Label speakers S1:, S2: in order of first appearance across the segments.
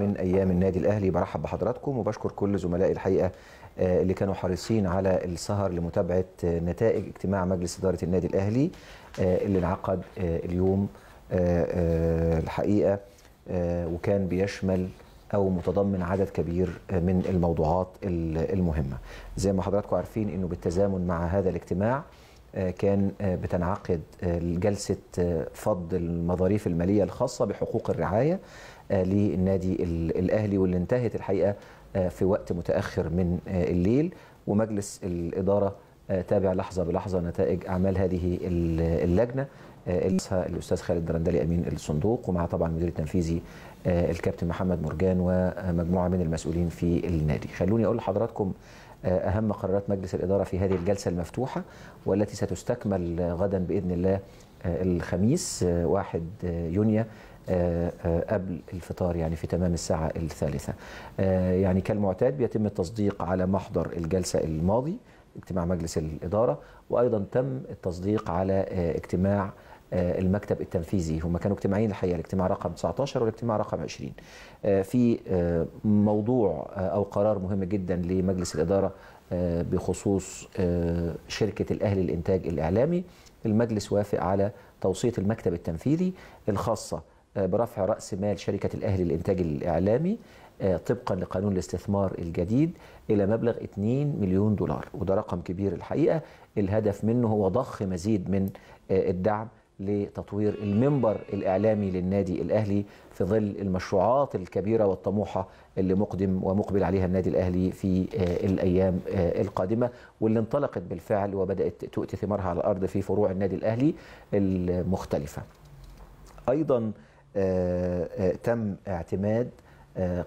S1: من ايام النادي الاهلي برحب بحضراتكم وبشكر كل زملائي الحقيقه آه، اللي كانوا حريصين على السهر لمتابعه آه، نتائج اجتماع مجلس اداره النادي الاهلي آه، اللي انعقد اليوم الحقيقه وكان بيشمل او متضمن عدد كبير من الموضوعات المهمه زي ما حضراتكم عارفين انه بالتزامن مع هذا الاجتماع آه، كان آه، بتنعقد آه، جلسة فض المظاريف المالية الخاصة بحقوق الرعاية للنادي الأهلي واللي انتهت الحقيقة في وقت متأخر من الليل ومجلس الإدارة تابع لحظة بلحظة نتائج أعمال هذه اللجنة الأستاذ خالد درندلي أمين الصندوق ومع طبعا المدير التنفيذي الكابتن محمد مرجان ومجموعة من المسؤولين في النادي خلوني أقول لحضراتكم أهم قرارات مجلس الإدارة في هذه الجلسة المفتوحة والتي ستستكمل غدا بإذن الله آه، الخميس 1 آه، آه، يونيو قبل الفطار يعني في تمام الساعة الثالثة يعني كالمعتاد بيتم التصديق على محضر الجلسة الماضي اجتماع مجلس الإدارة وأيضا تم التصديق على اجتماع آه، المكتب التنفيذي هم كانوا اجتماعين الحقيقه الاجتماع رقم 19 والاجتماع رقم 20 آه، في آه، موضوع او قرار مهم جدا لمجلس الاداره بخصوص شركه الاهلي للانتاج الاعلامي المجلس وافق على توصيه المكتب التنفيذي الخاصه برفع راس مال شركه الاهلي للانتاج الاعلامي طبقا لقانون الاستثمار الجديد الى مبلغ 2 مليون دولار وده رقم كبير الحقيقه الهدف منه هو ضخ مزيد من الدعم لتطوير المنبر الإعلامي للنادي الأهلي في ظل المشروعات الكبيرة والطموحة اللي مقدم ومقبل عليها النادي الأهلي في آه، الأيام آه، القادمة واللي انطلقت بالفعل وبدأت تؤتي ثمارها على الأرض في فروع النادي الأهلي المختلفة أيضا آه، تم اعتماد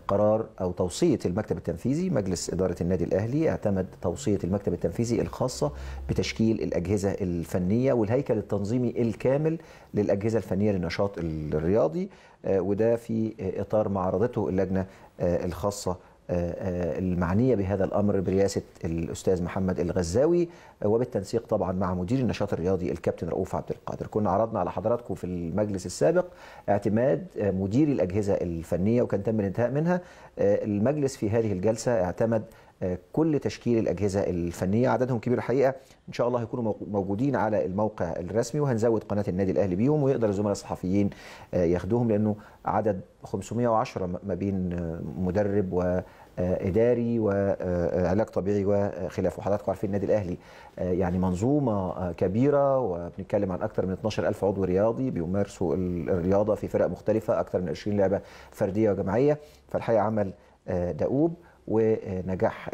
S1: قرار او توصيه المكتب التنفيذي مجلس اداره النادي الاهلي اعتمد توصيه المكتب التنفيذي الخاصه بتشكيل الاجهزه الفنيه والهيكل التنظيمي الكامل للاجهزه الفنيه للنشاط الرياضي آه، وده في اطار معارضته اللجنه آه، الخاصه آه، آه، المعنيه بهذا الامر برئاسه الاستاذ محمد الغزاوي آه، وبالتنسيق طبعا مع مدير النشاط الرياضي الكابتن رؤوف عبد القادر كنا عرضنا على حضراتكم في المجلس السابق اعتماد مدير الاجهزه الفنيه وكان تم الانتهاء منها المجلس في هذه الجلسه اعتمد كل تشكيل الأجهزة الفنية عددهم كبير الحقيقة إن شاء الله هيكونوا موجودين على الموقع الرسمي وهنزود قناة النادي الأهلي بيهم ويقدر الزملاء الصحفيين آه، ياخدوهم لأنه عدد 510 ما بين آه، مدرب و آه، اداري وعلاج طبيعي وخلافه حضراتكم عارفين النادي الاهلي يعني منظومه كبيره وبنتكلم عن اكثر من 12000 عضو رياضي بيمارسوا الرياضه في فرق مختلفه اكثر من 20 لعبه فرديه وجماعيه فالحقيقه عمل دؤوب ونجاح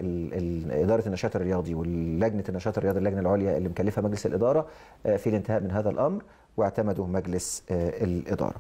S1: اداره النشاط الرياضي ولجنه النشاط الرياضي اللجنه العليا اللي مكلفه مجلس الاداره آه، في الانتهاء من هذا الامر واعتمده مجلس آه، الاداره.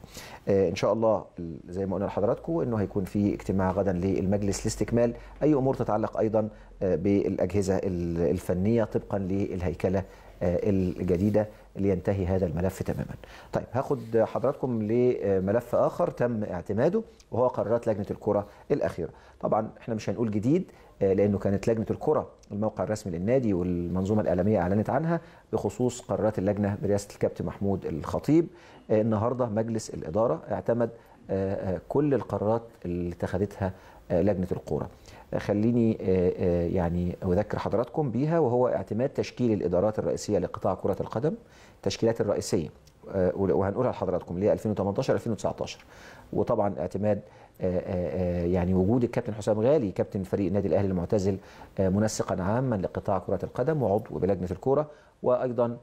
S1: آه، ان شاء الله زي ما قلنا لحضراتكم انه هيكون في اجتماع غدا للمجلس لاستكمال اي امور تتعلق ايضا بالاجهزه الفنيه طبقا للهيكله آه، الجديدة لينتهي هذا الملف تماما طيب هاخد حضراتكم لملف آخر تم اعتماده وهو قرارات لجنة الكرة الأخيرة طبعا احنا مش هنقول جديد آه، لأنه كانت لجنة الكرة الموقع الرسمي للنادي والمنظومة الإعلامية أعلنت عنها بخصوص قرارات اللجنة برئاسة الكابتن محمود الخطيب آه، النهاردة مجلس الإدارة اعتمد آه، آه، كل القرارات اللي اتخذتها آه، لجنه الكوره. خليني يعني اذكر حضراتكم بيها وهو اعتماد تشكيل الادارات الرئيسيه لقطاع كره القدم التشكيلات الرئيسيه وهنقولها لحضراتكم اللي هي 2018 2019 وطبعا اعتماد يعني وجود الكابتن حسام غالي كابتن فريق النادي الاهلي المعتزل منسقا عاما لقطاع كره القدم وعضو بلجنه الكوره وايضا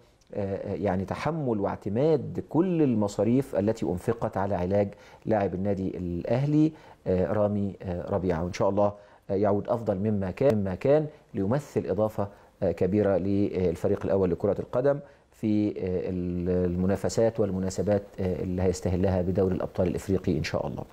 S1: يعني تحمل واعتماد كل المصاريف التي أنفقت على علاج لاعب النادي الأهلي آه، رامي آه، ربيعة وإن شاء الله آه، يعود أفضل مما كان مما كان ليمثل إضافة كبيرة للفريق الأول لكرة القدم في المنافسات والمناسبات اللي هيستهلها بدوري الأبطال الإفريقي إن شاء الله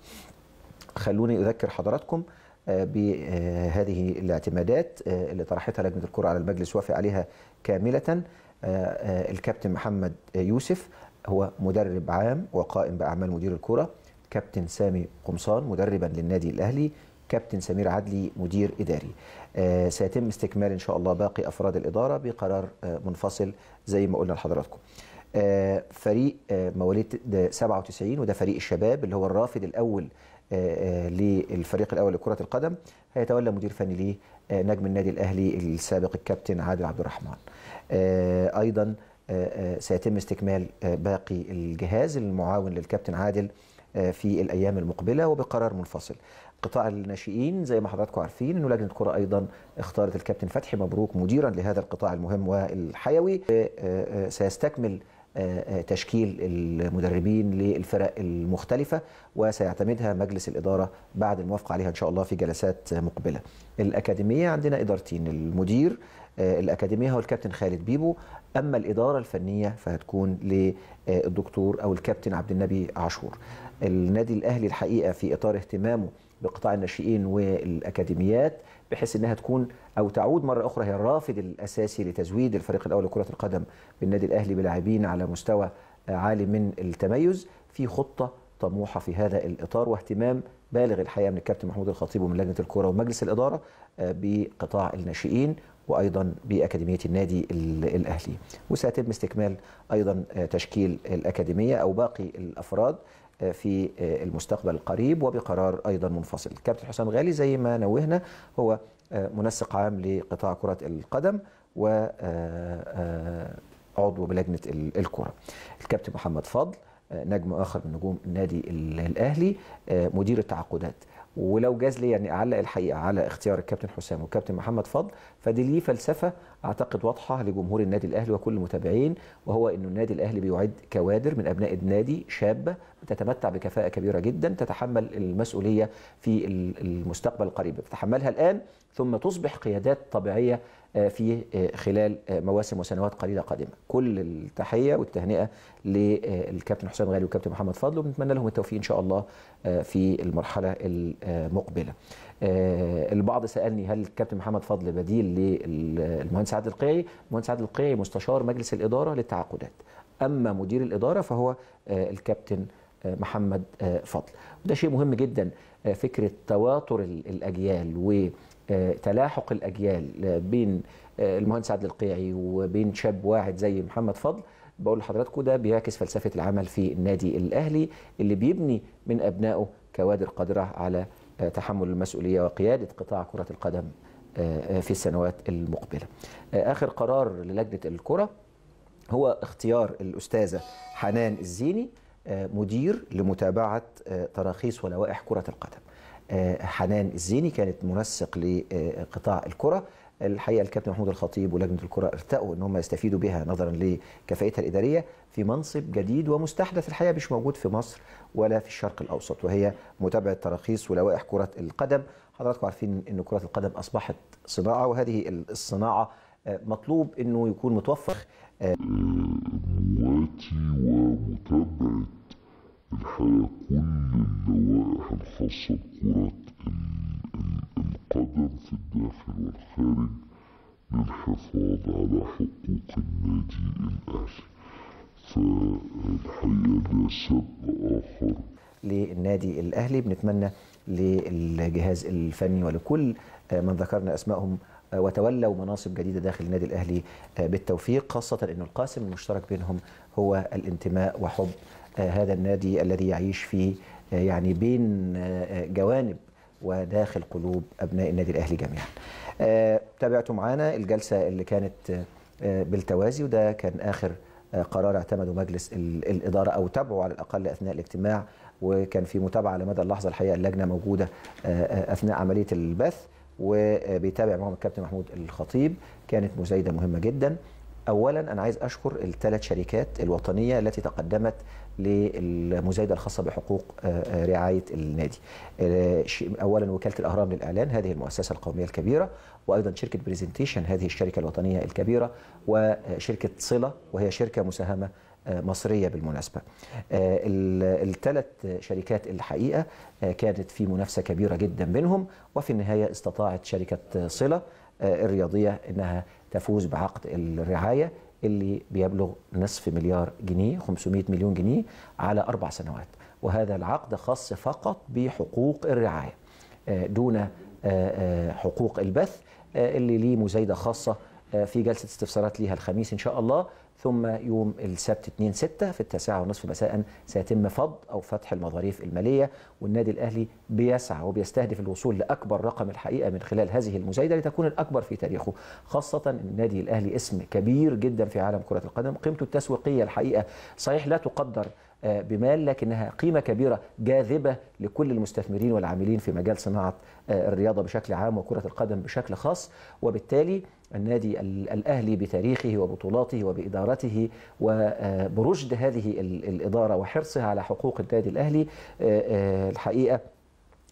S1: خلوني أذكر حضراتكم بهذه الاعتمادات اللي طرحتها لجنة الكرة على المجلس وافق عليها كاملة آه، آه، الكابتن محمد يوسف هو مدرب عام وقائم باعمال مدير الكره كابتن سامي قمصان مدربا للنادي الاهلي كابتن سمير عدلي مدير اداري آه، سيتم استكمال ان شاء الله باقي افراد الاداره بقرار منفصل زي ما قلنا لحضراتكم فريق مواليد 97 وده فريق الشباب اللي هو الرافد الاول للفريق الاول لكره القدم هيتولى مدير فني ليه آه، نجم النادي الاهلي السابق الكابتن عادل عبد الرحمن آه، ايضا آه، سيتم استكمال باقي الجهاز المعاون للكابتن عادل في الايام المقبله وبقرار منفصل قطاع الناشئين زي ما حضراتكم عارفين انه لجنه الكره ايضا اختارت الكابتن فتحي مبروك مديرا لهذا القطاع المهم والحيوي سيستكمل آه، آه، تشكيل المدربين للفرق المختلفة وسيعتمدها مجلس الإدارة بعد الموافقة عليها إن شاء الله في جلسات مقبلة الأكاديمية عندنا إدارتين المدير آه، الأكاديمية هو الكابتن خالد بيبو اما الاداره الفنيه فهتكون للدكتور او الكابتن عبد النبي عاشور النادي الاهلي الحقيقه في اطار اهتمامه بقطاع الناشئين والاكاديميات بحيث انها تكون او تعود مره اخرى هي الرافد الاساسي لتزويد الفريق الاول لكره القدم بالنادي الاهلي بلاعبين على مستوى عالي من التميز في خطه طموحه في هذا الاطار واهتمام بالغ الحقيقه من الكابتن محمود الخطيب ومن لجنه الكوره ومجلس الاداره آه، بقطاع الناشئين وايضا باكاديميه النادي الاهلي وسيتم استكمال ايضا آه، تشكيل الاكاديميه او باقي الافراد آه، في آه، المستقبل القريب وبقرار ايضا منفصل كابتن حسام غالي زي ما نوهنا هو منسق عام لقطاع كره القدم و عضو بلجنه الكره الكابتن محمد فضل نجم اخر من نجوم النادي الاهلي مدير التعاقدات ولو جاز لي يعني اعلق الحقيقه على اختيار الكابتن حسام والكابتن محمد فضل فدي ليه فلسفه اعتقد واضحه لجمهور النادي الاهلي وكل المتابعين وهو انه النادي الاهلي بيعد كوادر من ابناء النادي شابه تتمتع بكفاءة كبيرة جدا تتحمل المسؤولية في المستقبل القريب تتحملها الآن ثم تصبح قيادات طبيعية آه، في آه، خلال آه، مواسم وسنوات قليلة قادمة كل التحية والتهنئة للكابتن حسام غالي والكابتن محمد فضل ونتمنى لهم التوفيق إن شاء الله في المرحلة المقبلة البعض سألني هل الكابتن محمد فضل بديل للمهندس عادل القيعي المهندس عادل القيعي مستشار مجلس الإدارة للتعاقدات أما مدير الإدارة فهو الكابتن محمد آه، فضل وده شيء مهم جدا آه، فكرة تواتر الأجيال وتلاحق آه، الأجيال بين المهندس عادل القيعي وبين شاب واحد زي محمد فضل بقول لحضراتكم ده بيعكس فلسفة العمل في النادي الأهلي اللي بيبني من أبنائه كوادر قادرة على تحمل المسؤولية وقيادة قطاع كرة القدم في السنوات المقبلة آخر قرار للجنة الكرة هو اختيار الأستاذة حنان الزيني مدير لمتابعة آه، تراخيص ولوائح كرة القدم آه، حنان الزيني كانت منسق لقطاع الكرة الحقيقه الكابتن محمود الخطيب ولجنه الكره ارتقوا ان هم يستفيدوا بها نظرا لكفائتها الاداريه في منصب جديد ومستحدث الحقيقه مش موجود في مصر ولا في الشرق الاوسط وهي متابعه تراخيص ولوائح كره القدم حضراتكم عارفين ان كره القدم اصبحت صناعه وهذه الصناعه مطلوب انه يكون متوفر آه، مواتي ومتابعة الحياة كل اللوائح الخاصة بكرة القدم في الداخل والخارج للحفاظ على حقوق النادي الأهلي فالحقيقة ده سبب آخر للنادي الأهلي بنتمنى للجهاز الفني ولكل من ذكرنا أسمائهم آه، وتولوا مناصب جديدة داخل النادي الأهلي آه، بالتوفيق خاصة أن القاسم المشترك بينهم هو الانتماء وحب آه، هذا النادي الذي يعيش فيه يعني بين جوانب وداخل قلوب أبناء النادي الأهلي جميعا تابعتوا معانا الجلسة اللي كانت بالتوازي وده كان آخر قرار اعتمده مجلس الإدارة أو تابعه على الأقل أثناء الاجتماع وكان في متابعة على مدى اللحظة الحقيقة اللجنة موجودة أثناء عملية البث وبيتابع معهم الكابتن محمود الخطيب كانت مزايده مهمه جدا اولا انا عايز اشكر الثلاث شركات الوطنيه التي تقدمت للمزايده الخاصه بحقوق آه، آه، رعايه النادي. آه، اولا وكاله الاهرام للاعلان هذه المؤسسه القوميه الكبيره وايضا شركه بريزنتيشن هذه الشركه الوطنيه الكبيره وشركه صله وهي شركه مساهمه مصرية بالمناسبة آه، الثلاث شركات الحقيقة آه، كانت في منافسة كبيرة جدا بينهم وفي النهاية استطاعت شركة صلة آه، الرياضية أنها تفوز بعقد الرعاية اللي بيبلغ نصف مليار جنيه 500 مليون جنيه على أربع سنوات وهذا العقد خاص فقط بحقوق الرعاية دون حقوق البث اللي ليه مزايدة خاصة آه، في جلسه استفسارات ليها الخميس ان شاء الله ثم يوم السبت 2 6 في التاسعة ونصف مساء سيتم فض أو فتح المظاريف المالية والنادي الأهلي بيسعى وبيستهدف الوصول لأكبر رقم الحقيقة من خلال هذه المزايدة لتكون الأكبر في تاريخه خاصة أن النادي الأهلي اسم كبير جدا في عالم كرة القدم قيمته التسويقية الحقيقة صحيح لا تقدر آه، بمال لكنها قيمة كبيرة جاذبة لكل المستثمرين والعاملين في مجال صناعة آه، الرياضة بشكل عام وكرة القدم بشكل خاص وبالتالي النادي الأهلي بتاريخه وبطولاته وبإدارته وبرشد آه، هذه الإدارة وحرصها على حقوق النادي الأهلي آه، آه، الحقيقة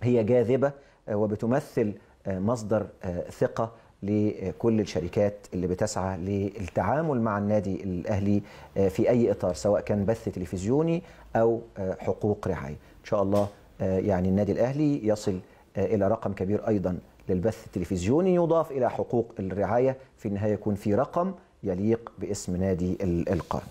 S1: هي جاذبة وبتمثل مصدر ثقة لكل الشركات اللي بتسعى للتعامل مع النادي الأهلي في أي إطار سواء كان بث تلفزيوني أو حقوق رعاية إن شاء الله يعني النادي الأهلي يصل إلى رقم كبير أيضا للبث التلفزيوني يضاف إلى حقوق الرعاية في النهاية يكون في رقم يليق باسم نادي القرن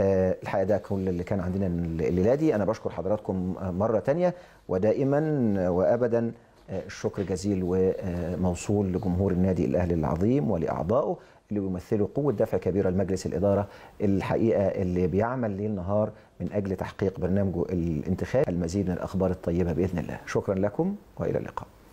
S1: آه، الحقيقه ده كل اللي كان عندنا الليله دي انا بشكر حضراتكم مره تانية ودائما وابدا آه، الشكر جزيل وموصول لجمهور النادي الاهلي العظيم ولاعضائه اللي بيمثلوا قوه دفع كبيره لمجلس الاداره الحقيقه اللي بيعمل ليل نهار من اجل تحقيق برنامجه الانتخابي المزيد من الاخبار الطيبه باذن الله شكرا لكم والى اللقاء